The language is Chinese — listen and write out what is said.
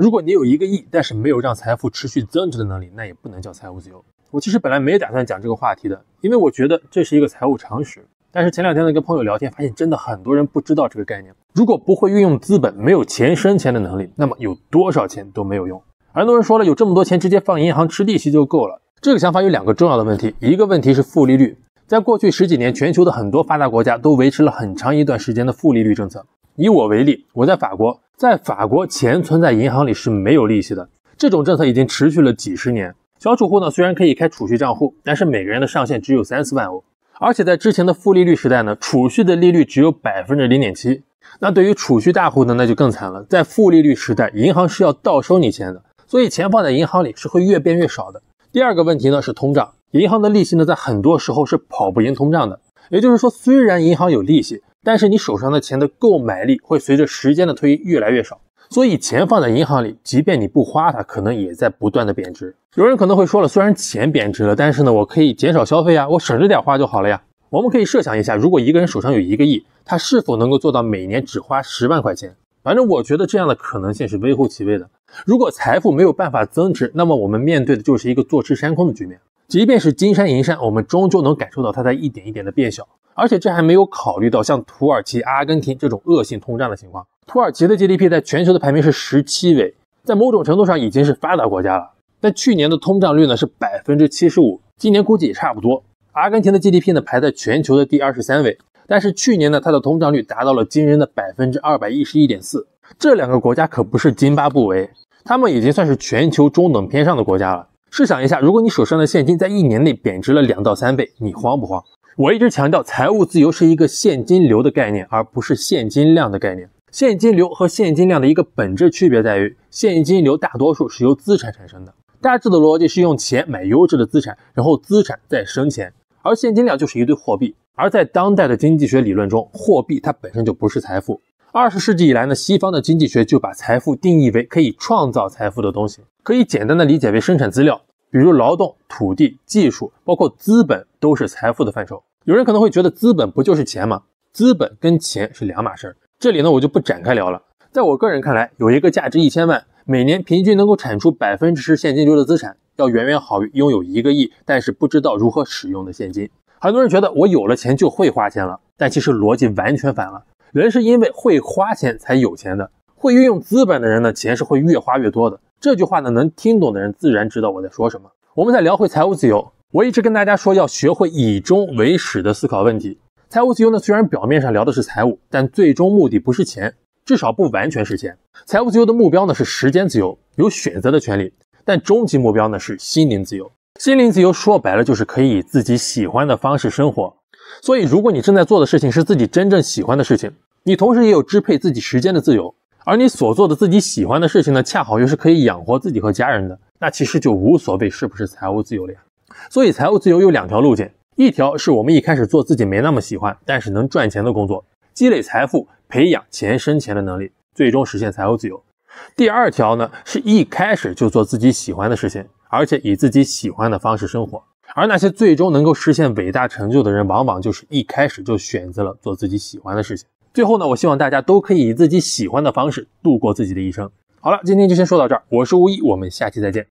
如果你有一个亿，但是没有让财富持续增值的能力，那也不能叫财务自由。我其实本来没打算讲这个话题的，因为我觉得这是一个财务常识。但是前两天呢，跟朋友聊天，发现真的很多人不知道这个概念。如果不会运用资本，没有钱生钱的能力，那么有多少钱都没有用。很多人说了，有这么多钱，直接放银行吃利息就够了。这个想法有两个重要的问题，一个问题是负利率。在过去十几年，全球的很多发达国家都维持了很长一段时间的负利率政策。以我为例，我在法国，在法国钱存在银行里是没有利息的。这种政策已经持续了几十年。小储户呢，虽然可以开储蓄账户，但是每个人的上限只有三四万欧而且在之前的负利率时代呢，储蓄的利率只有百分之零点七。那对于储蓄大户呢，那就更惨了。在负利率时代，银行是要倒收你钱的，所以钱放在银行里是会越变越少的。第二个问题呢是通胀，银行的利息呢在很多时候是跑不赢通胀的。也就是说，虽然银行有利息。但是你手上的钱的购买力会随着时间的推移越来越少，所以钱放在银行里，即便你不花，它可能也在不断的贬值。有人可能会说了，虽然钱贬值了，但是呢，我可以减少消费啊，我省着点花就好了呀。我们可以设想一下，如果一个人手上有一个亿，他是否能够做到每年只花十万块钱？反正我觉得这样的可能性是微乎其微的。如果财富没有办法增值，那么我们面对的就是一个坐吃山空的局面。即便是金山银山，我们终究能感受到它在一点一点的变小。而且这还没有考虑到像土耳其、阿根廷这种恶性通胀的情况。土耳其的 GDP 在全球的排名是十七位，在某种程度上已经是发达国家了。但去年的通胀率呢是百分之七十五，今年估计也差不多。阿根廷的 GDP 呢排在全球的第二十三位，但是去年呢它的通胀率达到了惊人的百分之二百一十一点四。这两个国家可不是津巴布韦，他们已经算是全球中等偏上的国家了。试想一下，如果你手上的现金在一年内贬值了两到三倍，你慌不慌？我一直强调，财务自由是一个现金流的概念，而不是现金量的概念。现金流和现金量的一个本质区别在于，现金流大多数是由资产产生的，大致的逻辑是用钱买优质的资产，然后资产再生钱；而现金量就是一堆货币。而在当代的经济学理论中，货币它本身就不是财富。二十世纪以来呢，西方的经济学就把财富定义为可以创造财富的东西，可以简单的理解为生产资料。比如劳动、土地、技术，包括资本，都是财富的范畴。有人可能会觉得资本不就是钱吗？资本跟钱是两码事儿。这里呢，我就不展开聊了。在我个人看来，有一个价值一千万、每年平均能够产出百分之十现金流的资产，要远远好于拥有一个亿但是不知道如何使用的现金。很多人觉得我有了钱就会花钱了，但其实逻辑完全反了。人是因为会花钱才有钱的，会运用资本的人呢，钱是会越花越多的。这句话呢，能听懂的人自然知道我在说什么。我们在聊回财务自由，我一直跟大家说，要学会以终为始的思考问题。财务自由呢，虽然表面上聊的是财务，但最终目的不是钱，至少不完全是钱。财务自由的目标呢是时间自由，有选择的权利，但终极目标呢是心灵自由。心灵自由说白了就是可以自己喜欢的方式生活。所以，如果你正在做的事情是自己真正喜欢的事情，你同时也有支配自己时间的自由。而你所做的自己喜欢的事情呢，恰好又是可以养活自己和家人的，那其实就无所谓是不是财务自由了。呀。所以，财务自由有两条路径，一条是我们一开始做自己没那么喜欢，但是能赚钱的工作，积累财富，培养钱生钱的能力，最终实现财务自由。第二条呢，是一开始就做自己喜欢的事情，而且以自己喜欢的方式生活。而那些最终能够实现伟大成就的人，往往就是一开始就选择了做自己喜欢的事情。最后呢，我希望大家都可以以自己喜欢的方式度过自己的一生。好了，今天就先说到这儿。我是吴一，我们下期再见。